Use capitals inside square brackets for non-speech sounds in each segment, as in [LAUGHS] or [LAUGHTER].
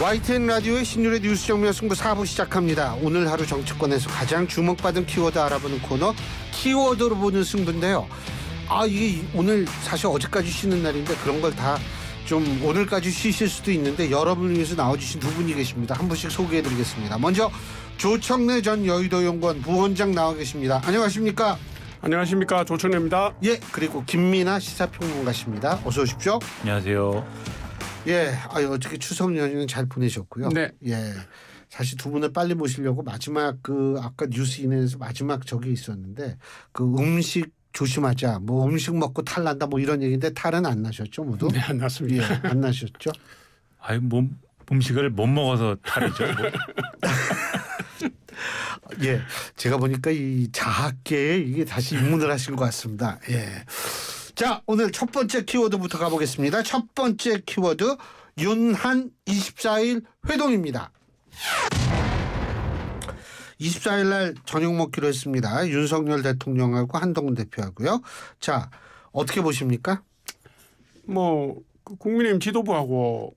YTN 라디오의 신율의 뉴스 정면 승부 4부 시작합니다. 오늘 하루 정치권에서 가장 주목받은 키워드 알아보는 코너 키워드로 보는 승부인데요. 아 이게 오늘 사실 어제까지 쉬는 날인데 그런 걸 다 좀 오늘까지 쉬실 수도 있는데 여러분을 위해서 나와주신 두 분이 계십니다. 한 분씩 소개해드리겠습니다. 먼저 조청래 전 여의도연구원 부원장 나와 계십니다. 안녕하십니까? 안녕하십니까 조청래입니다. 예 그리고 김민아 시사평론가십니다. 어서 오십시오. 안녕하세요. 예, 아유 어떻게 추석 연휴는 잘 보내셨고요. 네. 예. 사실 두 분을 빨리 모시려고 마지막 그 아까 뉴스 인에서 마지막 저기 있었는데 그 음식 조심하자. 뭐 음식 먹고 탈난다 뭐 이런 얘기인데 탈은 안 나셨죠, 모두? 네, 안 났습니다. 예, 안 나셨죠? [LAUGHS] 아유, 뭐 음식을 못 먹어서 탈이죠. 뭐. [LAUGHS] 예, 제가 보니까 이 자학계에 이게 다시 입문을 하신 것 같습니다. 예. 자, 오늘 첫 번째 키워드부터 가보겠습니다. 첫 번째 키워드 윤한 24일 회동입니다. 24일 날 저녁 먹기로 했습니다. 윤석열 대통령하고 한동훈 대표하고요. 자, 어떻게 보십니까? 뭐 그 국민의힘 지도부하고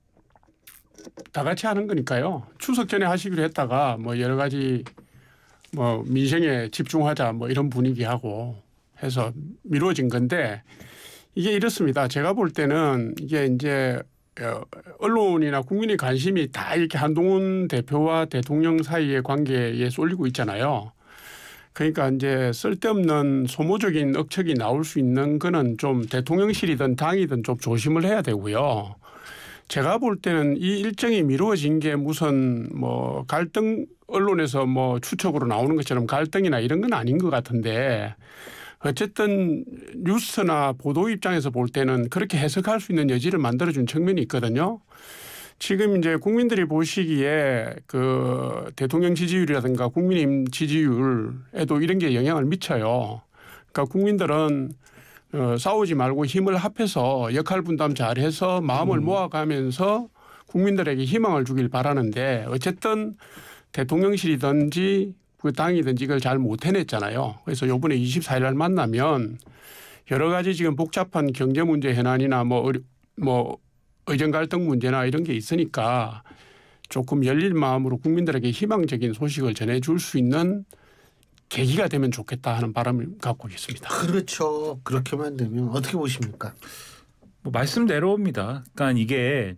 다 같이 하는 거니까요. 추석 전에 하시기로 했다가 뭐 여러 가지 뭐 민생에 집중하자 뭐 이런 분위기하고 해서 미뤄진 건데 이게 이렇습니다. 제가 볼 때는 이게 이제 어, 언론이나 국민의 관심이 다 이렇게 한동훈 대표와 대통령 사이의 관계에 쏠리고 있잖아요. 그러니까 이제 쓸데없는 소모적인 억척이 나올 수 있는 거는 좀 대통령실이든 당이든 좀 조심을 해야 되고요. 제가 볼 때는 이 일정이 미루어진 게 무슨 뭐 갈등 언론에서 뭐 추측으로 나오는 것처럼 갈등이나 이런 건 아닌 것 같은데 어쨌든 뉴스나 보도 입장에서 볼 때는 그렇게 해석할 수 있는 여지를 만들어준 측면이 있거든요. 지금 이제 국민들이 보시기에 그 대통령 지지율이라든가 국민의 지지율에도 이런 게 영향을 미쳐요. 그러니까 국민들은 어, 싸우지 말고 힘을 합해서 역할 분담 잘해서 마음을 음. 모아가면서 국민들에게 희망을 주길 바라는데 어쨌든 대통령실이든지 그 당이든지 이걸 잘 못 해냈잖아요. 그래서 요번에 24일 날 만나면 여러 가지 지금 복잡한 경제 문제 현안이나 뭐, 의료, 뭐의정 갈등 문제나 이런 게 있으니까 조금 열릴 마음으로 국민들에게 희망적인 소식을 전해줄 수 있는 계기가 되면 좋겠다 하는 바람을 갖고 있습니다. 그렇죠. 그렇게만 되면 어떻게 보십니까? 뭐 말씀대로입니다. 그러니까 이게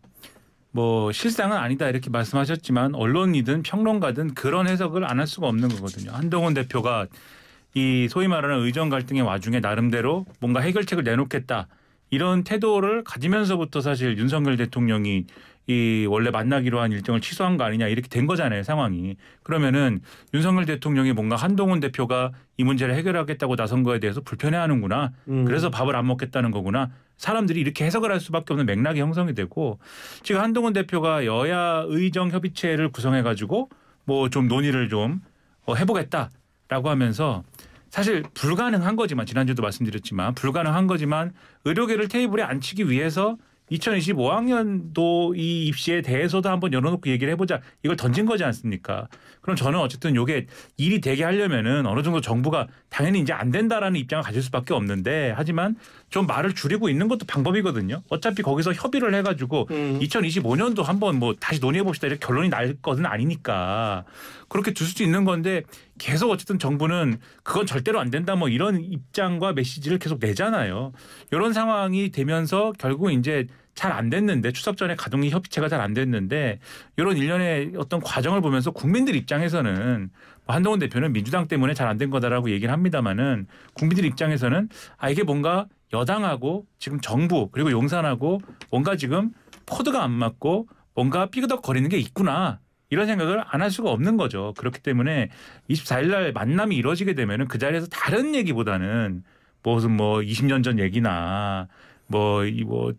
뭐 실상은 아니다 이렇게 말씀하셨지만 언론이든 평론가든 그런 해석을 안 할 수가 없는 거거든요. 한동훈 대표가 이 소위 말하는 의정 갈등의 와중에 나름대로 뭔가 해결책을 내놓겠다 이런 태도를 가지면서부터 사실 윤석열 대통령이 이 원래 만나기로 한 일정을 취소한 거 아니냐 이렇게 된 거잖아요 상황이 그러면은 윤석열 대통령이 뭔가 한동훈 대표가 이 문제를 해결하겠다고 나선 거에 대해서 불편해하는구나 음. 그래서 밥을 안 먹겠다는 거구나 사람들이 이렇게 해석을 할 수밖에 없는 맥락이 형성이 되고 지금 한동훈 대표가 여야 의정 협의체를 구성해 가지고 뭐 좀 논의를 좀 어, 해보겠다라고 하면서 사실 불가능한 거지만 지난주도 말씀드렸지만 불가능한 거지만 의료계를 테이블에 앉히기 위해서 2025학년도 이 입시에 대해서도 한번 열어놓고 얘기를 해보자 이걸 던진 거지 않습니까? 그럼 저는 어쨌든 요게 일이 되게 하려면은 어느 정도 정부가 당연히 이제 안 된다라는 입장을 가질 수밖에 없는데 하지만 좀 말을 줄이고 있는 것도 방법이거든요. 어차피 거기서 협의를 해가지고 음. 2025년도 한번 뭐 다시 논의해 봅시다 이렇게 결론이 날 것은 아니니까 그렇게 둘 수도 있는 건데 계속 어쨌든 정부는 그건 절대로 안 된다 뭐 이런 입장과 메시지를 계속 내잖아요. 이런 상황이 되면서 결국 이제 잘 안 됐는데 추석 전에 가동이 협의체가 잘 안 됐는데 이런 일련의 어떤 과정을 보면서 국민들 입장에서는 뭐 한동훈 대표는 민주당 때문에 잘 안 된 거다라고 얘기를 합니다만은 국민들 입장에서는 아 이게 뭔가 여당하고 지금 정부 그리고 용산하고 뭔가 지금 코드가 안 맞고 뭔가 삐그덕거리는 게 있구나. 이런 생각을 안 할 수가 없는 거죠. 그렇기 때문에 24일 날 만남이 이루어지게 되면은 그 자리에서 다른 얘기보다는 무슨 뭐 20년 전 얘기나 뭐 이 뭐이뭐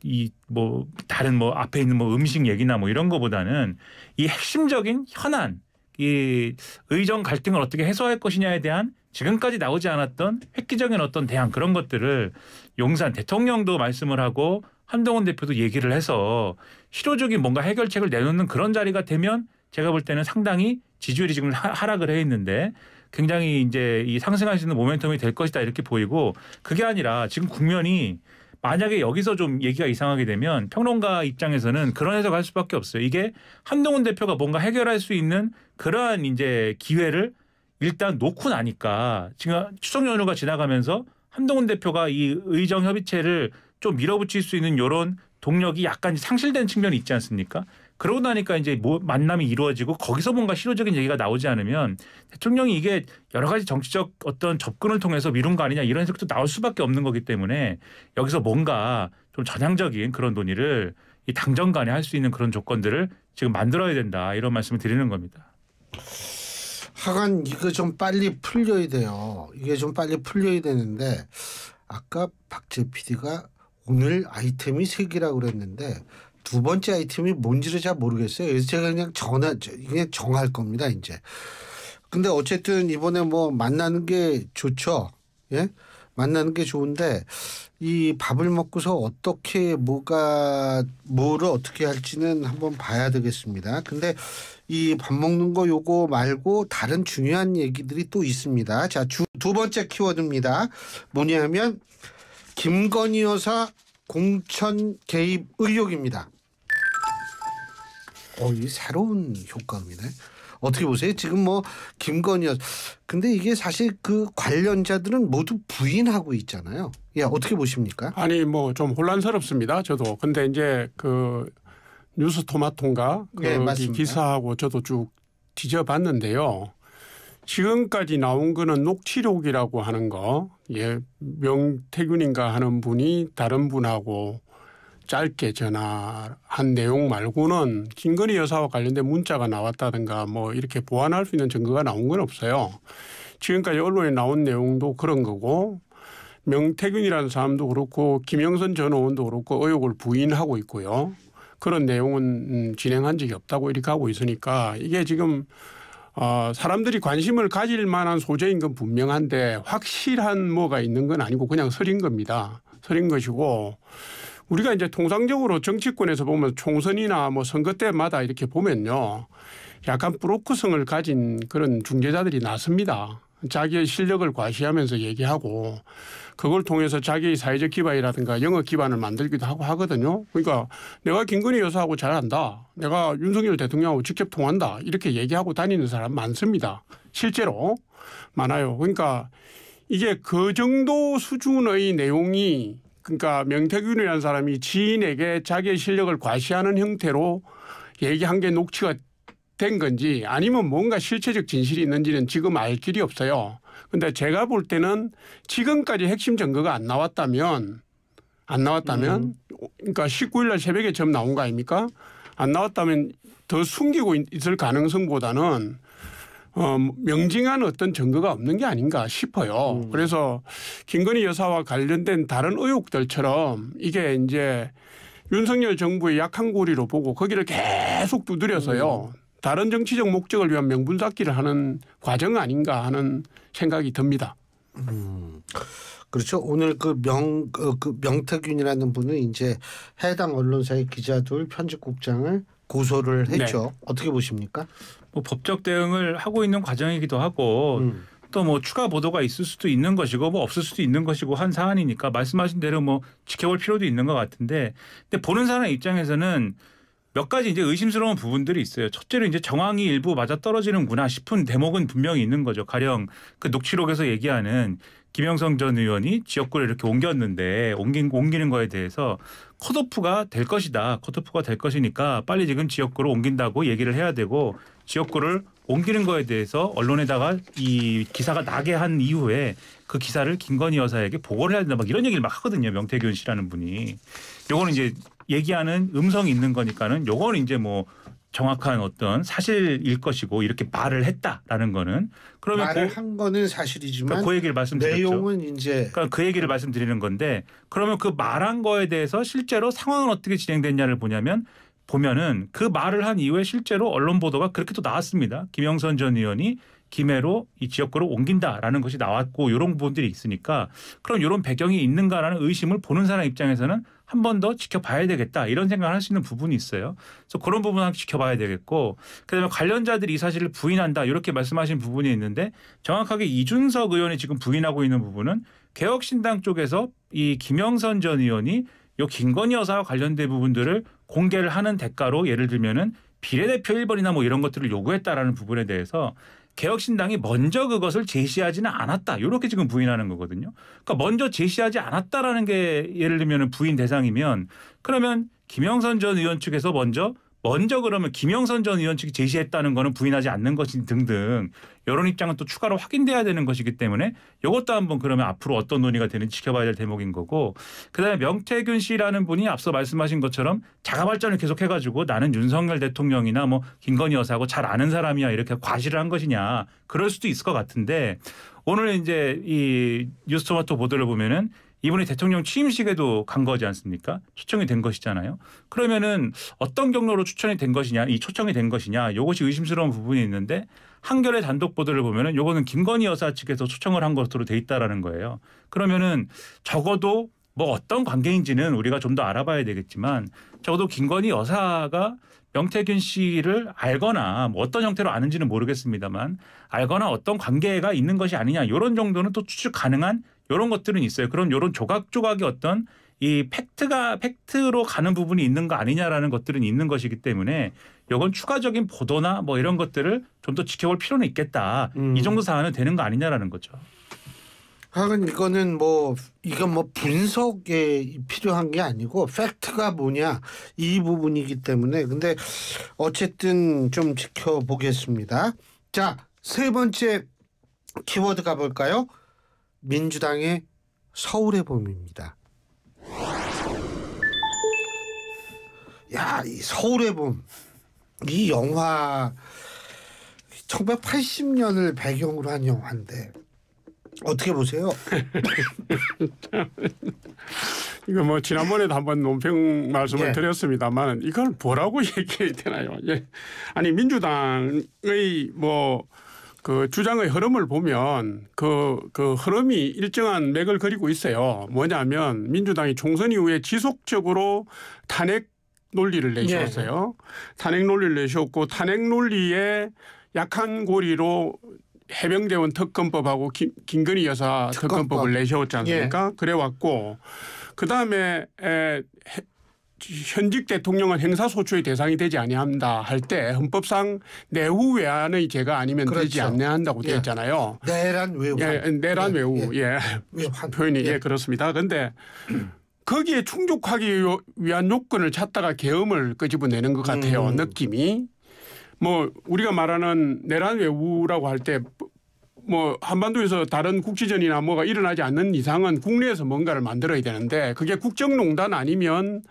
뭐 뭐 다른 뭐 앞에 있는 뭐 음식 얘기나 뭐 이런 거보다는 이 핵심적인 현안 이 의정 갈등을 어떻게 해소할 것이냐에 대한 지금까지 나오지 않았던 획기적인 어떤 대안 그런 것들을 용산 대통령도 말씀을 하고 한동훈 대표도 얘기를 해서 실효적인 뭔가 해결책을 내놓는 그런 자리가 되면 제가 볼 때는 상당히 지지율이 지금 하락을 해 있는데 굉장히 이제 이 상승할 수 있는 모멘텀이 될 것이다 이렇게 보이고 그게 아니라 지금 국면이 만약에 여기서 좀 얘기가 이상하게 되면 평론가 입장에서는 그런 해석할 수밖에 없어요. 이게 한동훈 대표가 뭔가 해결할 수 있는 그러한 이제 기회를 일단 놓고 나니까 지금 추석 연휴가 지나가면서 한동훈 대표가 이 의정 협의체를 좀 밀어붙일 수 있는 이런 동력이 약간 상실된 측면이 있지 않습니까? 그러고 나니까 이제 뭐 만남이 이루어지고 거기서 뭔가 실효적인 얘기가 나오지 않으면 대통령이 이게 여러 가지 정치적 어떤 접근을 통해서 미룬 거 아니냐 이런 생각도 나올 수밖에 없는 거기 때문에 여기서 뭔가 좀 전향적인 그런 논의를 이 당정 간에 할 수 있는 그런 조건들을 지금 만들어야 된다 이런 말씀을 드리는 겁니다. 하간 이거 좀 빨리 풀려야 돼요. 이게 좀 빨리 풀려야 되는데 아까 박재 PD가 오늘 아이템이 세 개라고 그랬는데 두 번째 아이템이 뭔지를 잘 모르겠어요. 그래서 제가 그냥 전화 그냥 정할 겁니다 이제. 근데 어쨌든 이번에 뭐 만나는 게 좋죠. 예? 만나는 게 좋은데 이 밥을 먹고서 어떻게 뭐가 뭐를 어떻게 할지는 한번 봐야 되겠습니다. 근데 이 밥 먹는 거 요거 말고 다른 중요한 얘기들이 또 있습니다. 자, 두 번째 키워드입니다. 뭐냐면 김건희 여사 공천 개입 의혹입니다. 어, 이 새로운 효과음이네. 어떻게 보세요? 지금 뭐 김건희였. 근데 이게 사실 그 관련자들은 모두 부인하고 있잖아요. 예, 어떻게 보십니까? 아니 뭐 좀 혼란스럽습니다. 저도. 근데 이제 그 뉴스 토마토인가 그 네, 기사하고 저도 쭉 뒤져봤는데요. 지금까지 나온 거는 녹취록이라고 하는 거. 예, 명태균인가 하는 분이 다른 분하고 짧게 전화한 내용 말고는 김건희 여사와 관련된 문자가 나왔다든가 뭐 이렇게 보완할 수 있는 증거가 나온 건 없어요. 지금까지 언론에 나온 내용도 그런 거고 명태균이라는 사람도 그렇고 김영선 전 의원도 그렇고 의혹을 부인하고 있고요. 그런 내용은 음, 진행한 적이 없다고 이렇게 하고 있으니까 이게 지금 어, 사람들이 관심을 가질 만한 소재인 건 분명한데 확실한 뭐가 있는 건 아니고 그냥 설인 겁니다. 설인 것이고 우리가 이제 통상적으로 정치권에서 보면 총선이나 뭐 선거 때마다 이렇게 보면요. 약간 브로커성을 가진 그런 중재자들이 나습니다 자기의 실력을 과시하면서 얘기하고 그걸 통해서 자기의 사회적 기반이라든가 영업 기반을 만들기도 하고 하거든요. 그러니까 내가 김건희 여사하고 잘한다. 내가 윤석열 대통령하고 직접 통한다. 이렇게 얘기하고 다니는 사람 많습니다. 실제로 많아요. 그러니까 이게 그 정도 수준의 내용이 그러니까 명태균이라는 사람이 지인에게 자기의 실력을 과시하는 형태로 얘기한 게 녹취가 된 건지 아니면 뭔가 실체적 진실이 있는지는 지금 알 길이 없어요. 근데 제가 볼 때는 지금까지 핵심 증거가 안 나왔다면 안 나왔다면 음. 그러니까 19일 날 새벽에 점 나온 거 아닙니까? 안 나왔다면 더 숨기고 있을 가능성보다는 어, 명징한 어떤 증거가 없는 게 아닌가 싶어요. 음. 그래서 김건희 여사와 관련된 다른 의혹들처럼 이게 이제 윤석열 정부의 약한 고리로 보고 거기를 계속 두드려서요. 음. 다른 정치적 목적을 위한 명분 쌓기를 하는 과정 아닌가 하는 생각이 듭니다. 음. 그렇죠. 오늘 그 명, 어, 그 명태균이라는 분은 이제 해당 언론사의 기자들 편집국장을 고소를 네. 했죠. 네. 어떻게 보십니까? 뭐 법적 대응을 하고 있는 과정이기도 하고 음. 또뭐 추가 보도가 있을 수도 있는 것이고 뭐 없을 수도 있는 것이고 한 사안이니까 말씀하신 대로 뭐 지켜볼 필요도 있는 것 같은데 근데 보는 사람 입장에서는 몇 가지 이제 의심스러운 부분들이 있어요. 첫째로 이제 정황이 일부 맞아 떨어지는구나 싶은 대목은 분명히 있는 거죠. 가령 그 녹취록에서 얘기하는 김영성 전 의원이 지역구를 이렇게 옮겼는데 옮긴 옮기는 거에 대해서 컷오프가 될 것이다. 컷오프가 될 것이니까 빨리 지금 지역구를 옮긴다고 얘기를 해야 되고 지역구를 옮기는 거에 대해서 언론에다가 이 기사가 나게 한 이후에 그 기사를 김건희 여사에게 보고를 해야 된다 막 이런 얘기를 막 하거든요. 명태균 씨라는 분이. 요거는 이제 얘기하는 음성이 있는 거니까는 요건 이제 뭐 정확한 어떤 사실일 것이고 이렇게 말을 했다라는 거는 그러면 말을 그, 한 거는 사실이지만 그러니까 그 얘기를 말씀드렸죠. 내용은 이제 그러니까 그 얘기를 말씀드리는 건데 그러면 그 말한 거에 대해서 실제로 상황은 어떻게 진행됐냐를 보냐면 보면은 그 말을 한 이후에 실제로 언론 보도가 그렇게 또 나왔습니다. 김영선 전 의원이 김해로 이 지역구로 옮긴다라는 것이 나왔고 이런 부분들이 있으니까 그럼 이런 배경이 있는가라는 의심을 보는 사람 입장에서는 한번더 지켜봐야 되겠다 이런 생각을 할 수 있는 부분이 있어요. 그래서 그런 부분 을 지켜봐야 되겠고 그다음에 관련자들이 이 사실을 부인한다 이렇게 말씀하신 부분이 있는데 정확하게 이준석 의원이 지금 부인하고 있는 부분은 개혁신당 쪽에서 이 김영선 전 의원이 요 김건희 여사와 관련된 부분들을 공개를 하는 대가로 예를 들면은 비례대표 1번이나 뭐 이런 것들을 요구했다라는 부분에 대해서 개혁신당이 먼저 그것을 제시하지는 않았다. 이렇게 지금 부인하는 거거든요. 그러니까 먼저 제시하지 않았다라는 게 예를 들면 부인 대상이면 그러면 김영선 전 의원 측에서 먼저 먼저 그러면 김영선 전 의원 측이 제시했다는 거는 부인하지 않는 것인 등등 여론 입장은 또 추가로 확인돼야 되는 것이기 때문에 이것도 한번 그러면 앞으로 어떤 논의가 되는지 지켜봐야 될 대목인 거고 그다음에 명태균 씨라는 분이 앞서 말씀하신 것처럼 자가 발전을 계속해가지고 나는 윤석열 대통령이나 뭐 김건희 여사하고 잘 아는 사람이야 이렇게 과시를 한 것이냐 그럴 수도 있을 것 같은데 오늘 이제 이 뉴스토마토 보도를 보면은 이번에 대통령 취임식에도 간 거지 않습니까? 초청이 된 것이잖아요. 그러면은 어떤 경로로 추천이 된 것이냐, 이 초청이 된 것이냐, 요것이 의심스러운 부분이 있는데 한결의 단독 보도를 보면은 요거는 김건희 여사 측에서 초청을 한 것으로 돼 있다라는 거예요. 그러면은 적어도 뭐 어떤 관계인지는 우리가 좀 더 알아봐야 되겠지만 적어도 김건희 여사가 명태균 씨를 알거나 뭐 어떤 형태로 아는지는 모르겠습니다만 알거나 어떤 관계가 있는 것이 아니냐 이런 정도는 또 추측 가능한 이런 것들은 있어요. 그럼 이런 조각조각의 어떤 이 팩트가 팩트로 가는 부분이 있는 거 아니냐라는 것들은 있는 것이기 때문에 이건 추가적인 보도나 뭐 이런 것들을 좀 더 지켜볼 필요는 있겠다. 음. 이 정도 사안은 되는 거 아니냐라는 거죠. 하여 이거는 뭐 이건 뭐 분석에 필요한 게 아니고 팩트가 뭐냐 이 부분이기 때문에 근데 어쨌든 좀 지켜보겠습니다. 자세 번째 키워드 가볼까요? 민주당의 서울의 봄입니다. 야, 이 서울의 봄. 이 영화 1980년을 배경으로 한 영화인데 어떻게 보세요? [LAUGHS] 이거 뭐 지난번에도 한번 논평 말씀을 예. 드렸습니다만 이걸 뭐라고 [LAUGHS] 얘기해야 되나요? 예. 아니 민주당의 뭐그 주장의 흐름을 보면 그, 그 흐름이 일정한 맥을 그리고 있어요. 뭐냐면 민주당이 총선 이후에 지속적으로 탄핵 논리를 내셨어요 네, 네. 탄핵 논리를 내셨고 탄핵 논리에 약한 고리로 해병대원 특검법하고 김, 김건희 여사 특검법. 을내셨지 않습니까? 예. 그래왔고 그다음에 에, 현직 대통령은 행사소추의 대상이 되지 아니한다 할 때 헌법상 내후 외환의 죄가 아니면 그렇죠. 되지 않냐 한다고 되어 예. 있잖아요. 내란 외후. 예, 내란 예. 외후. 예. 예. 외 표현이 예. 예. 그렇습니다. 그런데 거기에 충족하기 위한 요건을 찾다가 계엄을 끄집어내는 것 같아요. 음. 느낌이. 뭐 우리가 말하는 내란 외후라고 할 때 뭐 한반도에서 다른 국지전이나 뭐가 일어나지 않는 이상은 국내에서 뭔가를 만들어야 되는데 그게 국정농단 아니면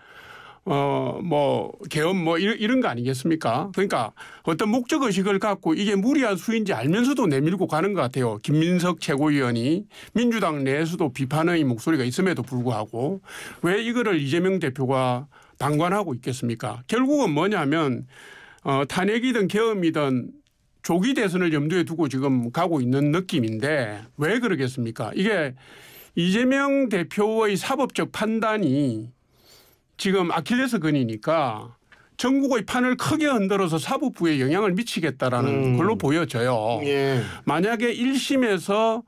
어뭐 개업 뭐 이런 거 아니겠습니까? 그러니까 어떤 목적 의식을 갖고 이게 무리한 수인지 알면서도 내밀고 가는 것 같아요. 김민석 최고위원이 민주당 내에서도 비판의 목소리가 있음에도 불구하고 왜 이거를 이재명 대표가 방관하고 있겠습니까? 결국은 뭐냐면 어 탄핵이든 개엄이든 조기 대선을 염두에 두고 지금 가고 있는 느낌인데 왜 그러겠습니까? 이게 이재명 대표의 사법적 판단이 지금 아킬레스건이니까 전국의 판을 크게 흔들어서 사법부에 영향을 미치겠다라는 음. 걸로 보여져요. 예. 만약에 1심에서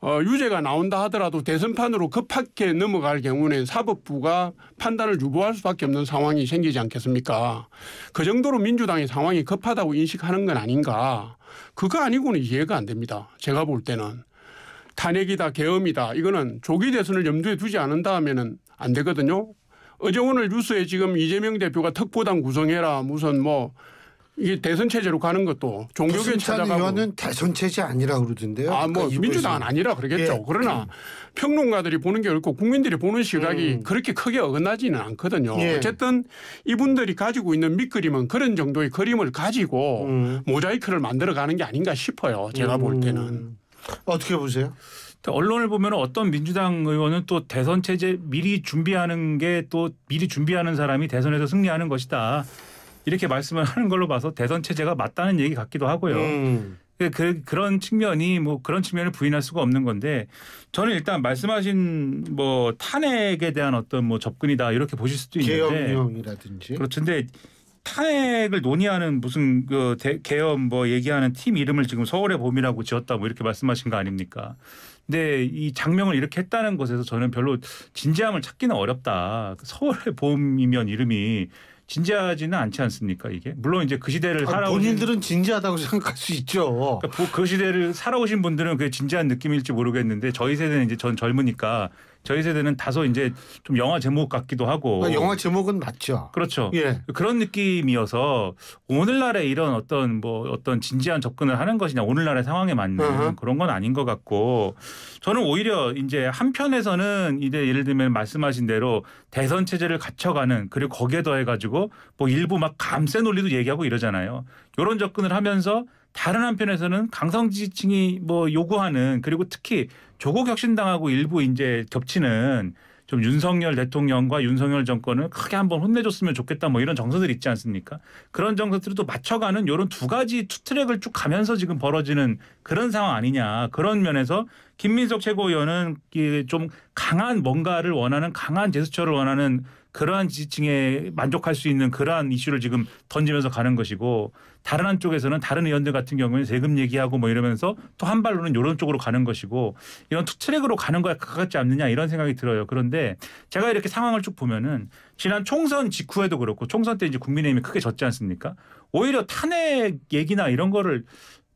어, 유죄가 나온다 하더라도 대선판으로 급하게 넘어갈 경우는 사법부가 판단을 유보할 수밖에 없는 상황이 생기지 않겠습니까? 그 정도로 민주당의 상황이 급하다고 인식하는 건 아닌가? 그거 아니고는 이해가 안 됩니다. 제가 볼 때는 탄핵이다, 개엄이다 이거는 조기 대선을 염두에 두지 않은 다음에는 안 되거든요. 어제오늘 뉴스에 지금 이재명 대표가 특보당 구성해라 무슨 뭐 이게 대선 체제로 가는 것도 종교계 찾아가고 의원은 대선 체제 아니라 그러던데요. 아뭐 그러니까 민주당은 아니라 그러겠죠. 예. 그러나 음. 평론가들이 보는 게옳고 국민들이 보는 시각이 음. 그렇게 크게 어긋나지는 않거든요. 예. 어쨌든 이분들이 가지고 있는 밑그림은 그런 정도의 그림을 가지고 음. 모자이크를 만들어가는 게 아닌가 싶어요. 제가 음. 볼 때는 어떻게 보세요? 언론을 보면 어떤 민주당 의원은 또 대선 체제 미리 준비하는 게 또 미리 준비하는 사람이 대선에서 승리하는 것이다. 이렇게 말씀을 [LAUGHS] 하는 걸로 봐서 대선 체제가 맞다는 얘기 같기도 하고요. 음. 그, 그런 측면이 뭐 그런 측면을 부인할 수가 없는 건데 저는 일단 말씀하신 뭐 탄핵에 대한 어떤 뭐 접근이다 이렇게 보실 수도 있는데 개혁령이라든지 그렇죠. 근데 탄핵을 논의하는 무슨 그 대, 개헌뭐 얘기하는 팀 이름을 지금 서울의 봄이라고 지었다 뭐 이렇게 말씀하신 거 아닙니까? 근데 네, 이 장명을 이렇게 했다는 것에서 저는 별로 진지함을 찾기는 어렵다. 서울의 봄이면 이름이 진지하지는 않지 않습니까 이게 물론 이제 그 시대를 아, 살아오신 본인들은 진지하다고 생각할 수 있죠. 그러니까 그, 그 시대를 살아오신 분들은 그게 진지한 느낌일지 모르겠는데 저희 세대는 이제 전 젊으니까 저희 세대는 다소 이제 좀 영화 제목 같기도 하고 아, 영화 제목은 맞죠. 그렇죠. 예. 그런 느낌이어서 오늘날의 이런 어떤 뭐 어떤 진지한 접근을 하는 것이냐 오늘날의 상황에 맞는 u h 그런 건 아닌 것 같고 저는 오히려 이제 한편에서는 이제 예를 들면 말씀하신 대로 대선 체제를 갖춰가는 그리고 거기에 더해 가지고 뭐 일부 막 감세 논리도 얘기하고 이러잖아요. 이런 접근을 하면서 다른 한편에서는 강성 지지층이 뭐 요구하는 그리고 특히 조국 혁신당하고 일부 이제 겹치는 좀 윤석열 대통령과 윤석열 정권을 크게 한번 혼내줬으면 좋겠다 뭐 이런 정서들 있지 않습니까? 그런 정서들도 맞춰가는 이런 두 가지 투 트랙을 쭉 가면서 지금 벌어지는 그런 상황 아니냐 그런 면에서 김민석 최고위원은 좀 강한 뭔가를 원하는 강한 제스처를 원하는 그러한 지층에 만족할 수 있는 그러한 이슈를 지금 던지면서 가는 것이고 다른 한쪽에서는 다른 의원들 같은 경우에는 세금 얘기하고 뭐 이러면서 또 한 발로는 이런 쪽으로 가는 것이고 이런 투 트랙으로 가는 거에 가깝지 않느냐 이런 생각이 들어요. 그런데 제가 이렇게 상황을 쭉 보면은 지난 총선 직후에도 그렇고 총선 때 이제 국민의힘이 크게 졌지 않습니까? 오히려 탄핵 얘기나 이런 거를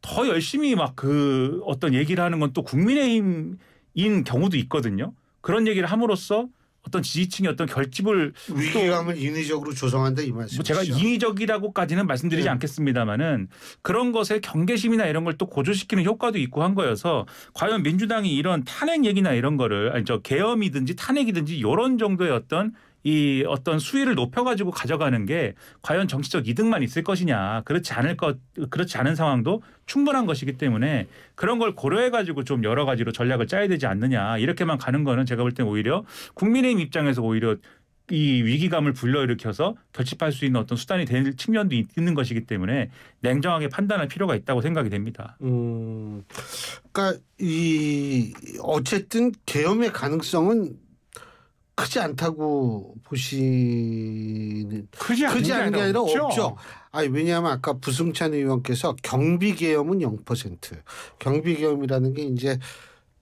더 열심히 막 그 어떤 얘기를 하는 건 또 국민의힘인 경우도 있거든요. 그런 얘기를 함으로써 어떤 지지층의 어떤 결집을 위기감을 인위적으로 조성한다 이 말씀. 이뭐 제가 인위적이라고까지는 말씀드리지 네. 예. 않겠습니다만은 그런 것에 경계심이나 이런 걸 또 고조시키는 효과도 있고 한 거여서 과연 민주당이 이런 탄핵 얘기나 이런 거를 아니 저 개엄이든지 탄핵이든지 이런 정도의 어떤 이 어떤 수위를 높여가지고 가져가는 게 과연 정치적 이득만 있을 것이냐 그렇지 않을 것 그렇지 않은 상황도 충분한 것이기 때문에 그런 걸 고려해가지고 좀 여러 가지로 전략을 짜야 되지 않느냐 이렇게만 가는 거는 제가 볼 땐 오히려 국민의힘 입장에서 오히려 이 위기감을 불러일으켜서 결집할 수 있는 어떤 수단이 될 측면도 있는 것이기 때문에 냉정하게 판단할 필요가 있다고 생각이 됩니다. 음, 그러니까 이 어쨌든 계엄의 가능성은 크지 않다고 보시는 크지, 크지 않은 게 아니라 없죠. 없죠. 아니 왜냐하면 아까 부승찬 의원께서 경비 계엄은 0% 경비 계엄이라는 게 이제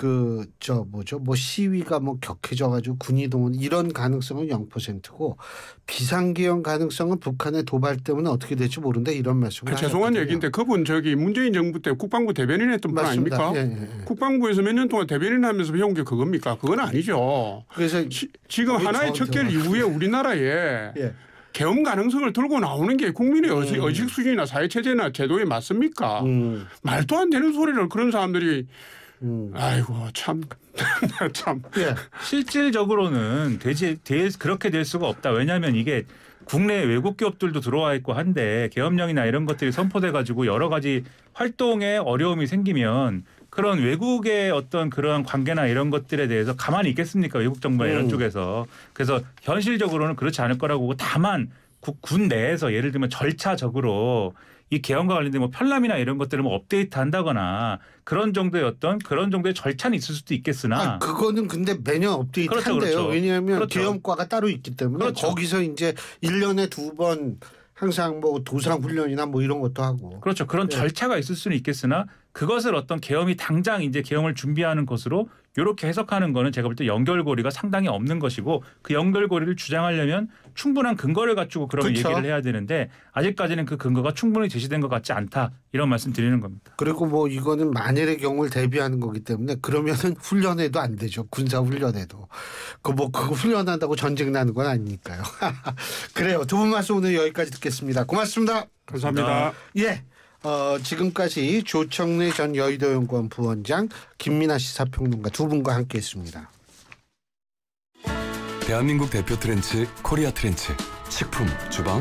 그저 뭐죠 뭐 시위가 뭐 격해져가지고 군이동원 이런 가능성은 0%고 비상기형 가능성은 북한의 도발 때문에 어떻게 될지 모른다 이런 말씀을 그 죄송한 얘기인데 그분 저기 문재인 정부 때 국방부 대변인 했던 분 아닙니까? 예, 예, 예. 국방부에서 몇 년 동안 대변인 하면서 배운 게 그겁니까? 그건 아니죠. 그래서 지, 금 하나의 척결 이후에 우리나라에 개엄 [LAUGHS] 예. 가능성을 들고 나오는 게 국민의 의식, 음. 의식 수준이나 사회체제나 제도에 맞습니까? 음. 말도 안 되는 소리를 그런 사람들이 음. 아이고 참 [LAUGHS] 참. 예. 실질적으로는 되지 되, 그렇게 될 수가 없다. 왜냐하면 이게 국내 외국 기업들도 들어와 있고 한데 계엄령이나 이런 것들이 선포돼 가지고 여러 가지 활동에 어려움이 생기면 그런 외국의 어떤 그러한 관계나 이런 것들에 대해서 가만히 있겠습니까 외국 정부나 이런 음. 쪽에서 그래서 현실적으로는 그렇지 않을 거라고 고 다만 군 내에서 예를 들면 절차적으로 이 개헌과 관련된 뭐 편람이나 이런 것들을 뭐 업데이트 한다거나 그런 정도의 어떤 그런 정도의 절차는 있을 수도 있겠으나 아, 그거는 근데 매년 업데이트 그렇죠, 한대요. 그렇죠. 왜냐하면 그렇죠. 개헌과가 따로 있기 때문에 그렇죠. 거기서 이제 1년에 두 번 항상 뭐 도상 훈련이나 뭐 이런 것도 하고 그렇죠 그런 네. 절차가 있을 수는 있겠으나 그것을 어떤 개엄이 당장 이제 개엄을 준비하는 것으로 이렇게 해석하는 거는 제가 볼 때 연결고리가 상당히 없는 것이고 그 연결고리를 주장하려면 충분한 근거를 갖추고 그런 그렇죠. 얘기를 해야 되는데 아직까지는 그 근거가 충분히 제시된 것 같지 않다 이런 말씀 드리는 겁니다. 그리고 뭐 이거는 만일의 경우를 대비하는 거기 때문에 그러면은 [LAUGHS] 훈련해도 안 되죠. 군사 훈련해도 그 뭐 그거 훈련한다고 전쟁 나는 건 아니니까요. [LAUGHS] 그래요. 두 분 말씀 오늘 여기까지 듣겠습니다. 고맙습니다. 감사합니다. 감사합니다. 예. 어, 지금까지 조청래 전 여의도연구원 부원장, 김민아 시사평론가 두 분과 함께했습니다. 대한민국 대표 트렌치 코리아 트렌치 식품 주방